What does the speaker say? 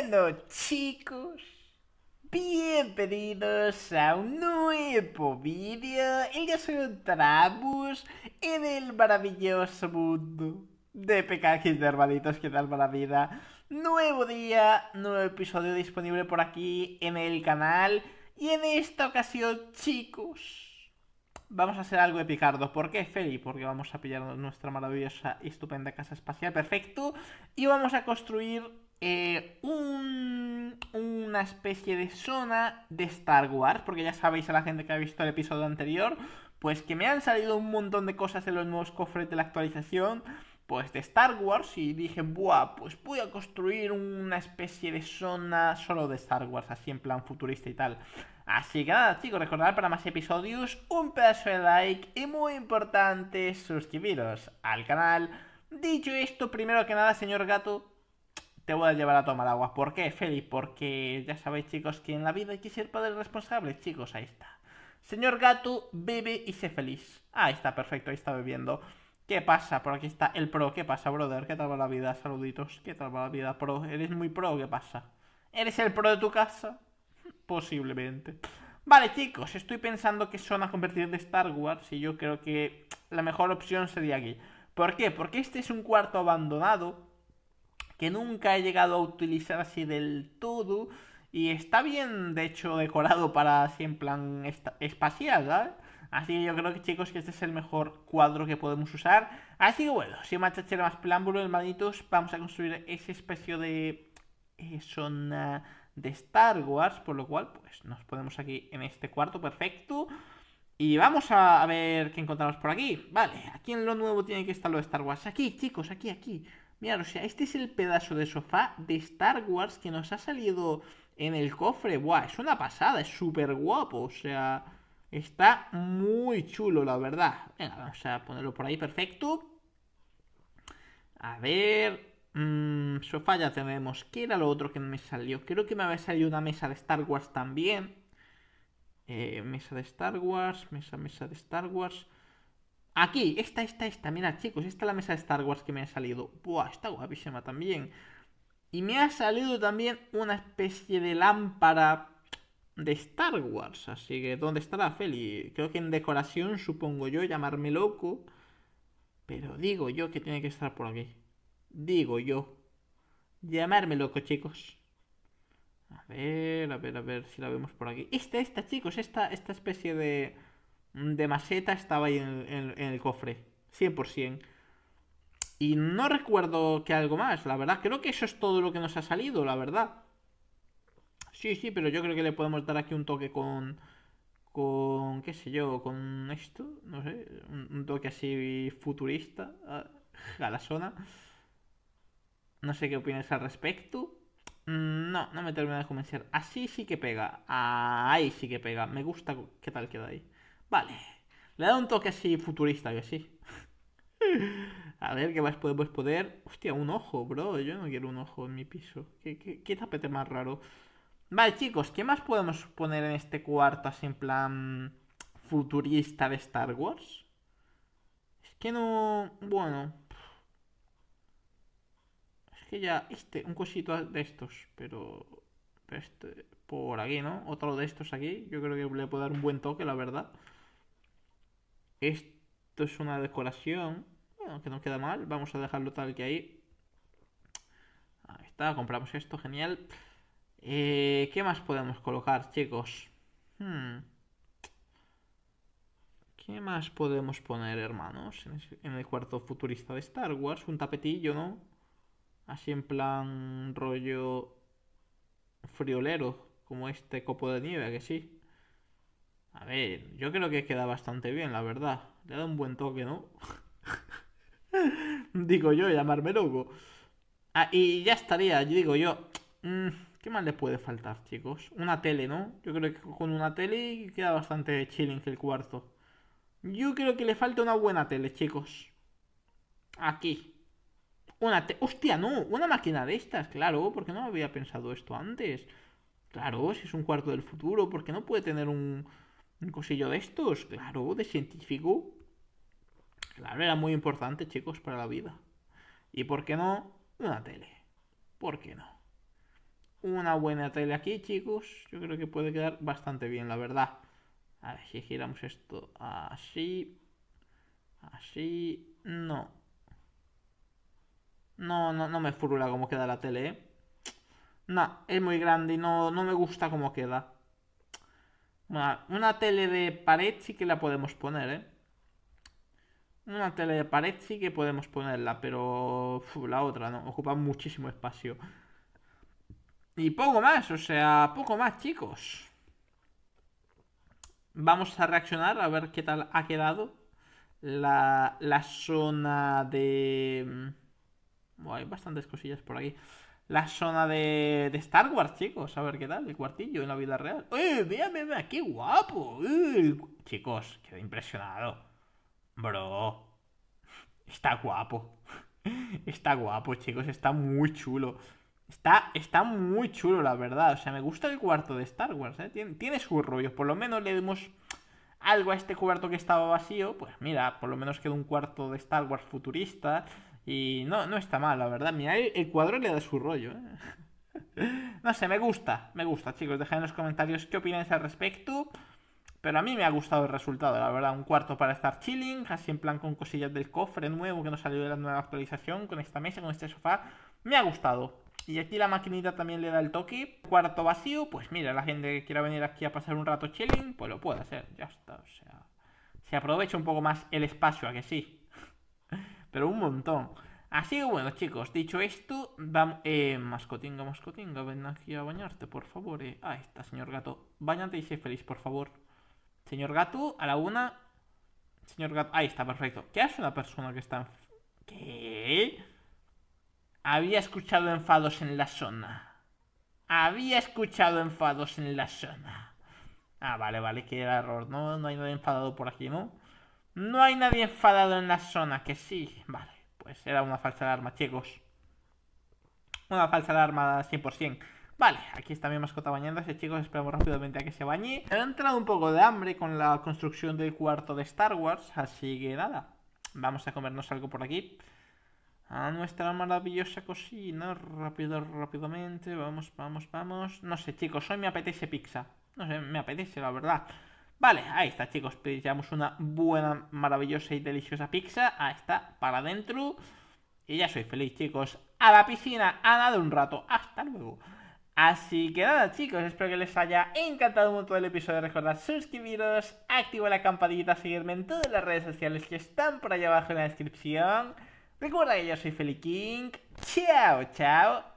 Bueno chicos, bienvenidos a un nuevo vídeo en que soy Trabus en el maravilloso mundo de pecajes de hermanitos que tal para vida. Nuevo día, nuevo episodio disponible por aquí en el canal y en esta ocasión chicos vamos a hacer algo de picardo. ¿Por qué, Feli? Porque vamos a pillar nuestra maravillosa y estupenda casa espacial, perfecto. Y vamos a construir eh, una especie de zona de Star Wars, porque ya sabéis a la gente que ha visto el episodio anterior, pues que me han salido un montón de cosas en los nuevos cofres de la actualización, pues de Star Wars, y dije, buah, pues voy a construir una especie de zona solo de Star Wars, así en plan futurista y tal. Así que nada, chicos, recordad para más episodios un pedazo de like y muy importante suscribiros al canal. Dicho esto, primero que nada, señor gato, te voy a llevar a tomar agua. ¿Por qué, Félix? Porque ya sabéis, chicos, que en la vida hay que ser padres responsable. chicos. Ahí está. Señor Gato, bebe y sé feliz. Ahí está, perfecto, ahí está bebiendo. ¿Qué pasa? Por aquí está el pro. ¿Qué pasa, brother? ¿Qué tal va la vida? Saluditos. ¿Qué tal va la vida, pro? ¿Eres muy pro? ¿Qué pasa? ¿Eres el pro de tu casa? Posiblemente. Vale, chicos, estoy pensando que son a convertir de Star Wars y yo creo que la mejor opción sería aquí. ¿Por qué? Porque este es un cuarto abandonado que nunca he llegado a utilizar así del todo. Y está bien, de hecho, decorado para así en plan espacial, ¿vale? Así que yo creo que, chicos, que este es el mejor cuadro que podemos usar. Así que bueno, si machachar más plámbulos, hermanitos, vamos a construir ese especie de eh, zona de Star Wars, por lo cual, pues, nos ponemos aquí en este cuarto, perfecto. Y vamos a ver qué encontramos por aquí. Vale, aquí en lo nuevo tiene que estar lo de Star Wars. Aquí, chicos, aquí, aquí. Mira, o sea, este es el pedazo de sofá de Star Wars que nos ha salido en el cofre. Buah, es una pasada, es súper guapo, o sea, está muy chulo, la verdad. Venga, vamos a ponerlo por ahí, perfecto. A ver, mm, sofá ya tenemos. ¿Qué era lo otro que me salió? Creo que me había salido una mesa de Star Wars también. Eh, mesa de Star Wars, mesa, mesa de Star Wars. Aquí, esta, esta, esta. Mira, chicos, esta es la mesa de Star Wars que me ha salido. Buah, está guapísima también. Y me ha salido también una especie de lámpara de Star Wars. Así que, ¿dónde estará Feli? Creo que en decoración, supongo yo, llamarme loco. Pero digo yo que tiene que estar por aquí. Digo yo. Llamarme loco, chicos. A ver, a ver, a ver si la vemos por aquí. Esta, esta, chicos, esta, esta especie de de maceta estaba ahí en, el el cofre, 100%. Y no recuerdo que algo más, la verdad. Creo que eso es todo lo que nos ha salido, la verdad. Sí, sí, pero yo creo que le podemos dar aquí un toque con... Con, qué sé yo, con esto, no sé, un, toque así futurista ah, a, la zona. No sé qué opinas al respecto. Mm, no, no me termina de convencer. Así sí que pega. Ahí sí que pega. Me gusta qué tal queda ahí. Vale. Le da un toque así futurista, que sí. A ver, ¿qué más podemos poder Hostia, un ojo, bro. Yo no quiero un ojo en mi piso. ¿Qué, qué, qué tapete más raro? Vale, chicos, ¿qué más podemos poner en este cuarto así en plan futurista de Star Wars? Es que no... Bueno... Es que ya... Este, un cosito de estos, pero... Este, por aquí, ¿no? Otro de estos aquí. Yo creo que le puedo dar un buen toque, la verdad. Esto es una decoración. Bueno, que no queda mal. Vamos a dejarlo tal que ahí. Ahí está, compramos esto, genial. Eh, ¿Qué más podemos colocar, chicos? Hmm. ¿Qué más podemos poner, hermanos? En el cuarto futurista de Star Wars. Un tapetillo, ¿no? Así en plan rollo friolero, como este copo de nieve, que sí. A ver, yo creo que queda bastante bien, la verdad. Le da un buen toque, ¿no? digo yo, llamarme loco. Ah, y ya estaría, digo yo. Mm, ¿Qué más le puede faltar, chicos? Una tele, ¿no? Yo creo que con una tele queda bastante chilling el cuarto. Yo creo que le falta una buena tele, chicos. Aquí. Una tele... ¡Hostia, no! Una máquina de estas, claro. Porque no había pensado esto antes. Claro, si es un cuarto del futuro, ¿por qué no puede tener un un cosillo de estos, claro, de científico. Claro, era muy importante, chicos, para la vida. ¿Y por qué no? Una tele. ¿Por qué no? Una buena tele aquí, chicos. Yo creo que puede quedar bastante bien, la verdad. A ver, si giramos esto así. Así. No. No, no, no me furula cómo queda la tele, ¿eh? No, es muy grande y no, no me gusta cómo queda. Una, tele de pared sí que la podemos poner, ¿eh? Una tele de pared sí que podemos ponerla, pero la otra no, ocupa muchísimo espacio. Y poco más, o sea, poco más, chicos. Vamos a reaccionar a ver qué tal ha quedado la, la zona de... Mm, hay bastantes cosillas por aquí la zona de, Star Wars, chicos. A ver qué tal, el cuartillo en la vida real. ¡Eh, véame, ¡Qué guapo! ¡Eh! Chicos, quedé impresionado. Bro, está guapo. Está guapo, chicos, está muy chulo. Está, está muy chulo, la verdad. O sea, me gusta el cuarto de Star Wars, ¿eh? Tiene, tiene sus rollos. Por lo menos le demos algo a este cuarto que estaba vacío. Pues mira, por lo menos queda un cuarto de Star Wars futurista. Y no, no está mal, la verdad. Mira, el cuadro le da su rollo. ¿eh? No sé, me gusta, me gusta, chicos. Dejad en los comentarios qué opináis al respecto. Pero a mí me ha gustado el resultado, la verdad. Un cuarto para estar chilling, así en plan con cosillas del cofre nuevo que nos salió de la nueva actualización, con esta mesa, con este sofá. Me ha gustado. Y aquí la maquinita también le da el toque. Cuarto vacío, pues mira, la gente que quiera venir aquí a pasar un rato chilling, pues lo puede hacer. Ya está, o sea. Se aprovecha un poco más el espacio, a que sí pero un montón. Así que bueno, chicos, dicho esto, vamos... Eh, mascotinga, mascotinga, ven aquí a bañarte, por favor. Eh. Ahí está, señor gato. Bañate y sé feliz, por favor. Señor gato, a la una... Señor gato... Ahí está, perfecto. ¿Qué hace una persona que está... ¿Qué? Había escuchado enfados en la zona. Había escuchado enfados en la zona. Ah, vale, vale, que era error. No, no hay nadie enfadado por aquí, ¿no? No hay nadie enfadado en la zona, que sí. Vale, pues era una falsa alarma, chicos. Una falsa alarma 100%. Vale, aquí está mi mascota bañándose, chicos. Esperamos rápidamente a que se bañe. Me ha entrado un poco de hambre con la construcción del cuarto de Star Wars, así que nada. Vamos a comernos algo por aquí. A nuestra maravillosa cocina. Rápido, rápidamente. Vamos, vamos, vamos. No sé, chicos, hoy me apetece pizza. No sé, me apetece, la verdad. Vale, ahí está chicos, pillamos una buena, maravillosa y deliciosa pizza. Ahí está, para adentro. Y ya soy feliz chicos. A la piscina, a dado un rato. Hasta luego. Así que nada chicos, espero que les haya encantado mucho el episodio. Recuerda suscribiros, activar la campanita, seguirme en todas las redes sociales que están por allá abajo en la descripción. Recuerda que yo soy Feli King. Chao, chao